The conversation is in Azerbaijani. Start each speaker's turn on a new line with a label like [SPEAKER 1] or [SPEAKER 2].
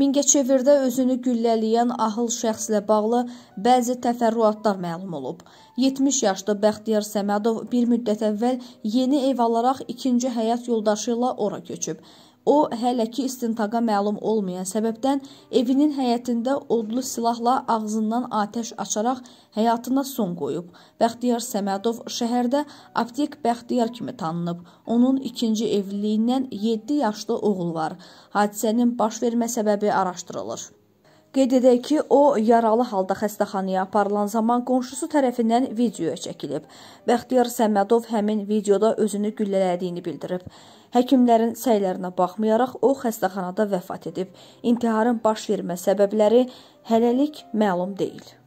[SPEAKER 1] Mingəçevirdə özünü güllələyən ahıl şəxslə bağlı bəzi təfərrüatlar məlum olub. 70 yaşlı Bəxtiyar Səmədov bir müddət əvvəl yeni ev alaraq ikinci həyat yoldaşı ilə ora köçüb. O hələ ki istintaqa məlum olmayan səbəbdən evinin həyətində odlu silahla ağzından atəş açaraq həyatına son qoyub. Bəxtiyar Səmədov şəhərdə aptek Bəxtiyar kimi tanınıb. Onun ikinci evliliyindən 7 yaşlı oğul var. Hadisənin baş vermə səbəbi araşdırılır. Qeyd edək ki, o yaralı halda xəstəxanaya aparılan zaman qonşusu tərəfindən videoya çəkilib. Bəxtiyar Səmədov həmin videoda özünü güllələdiyini bildirib. Həkimlərin səylərinə baxmayaraq o xəstəxanada vəfat edib. İntiharın baş vermə səbəbləri hələlik məlum deyil.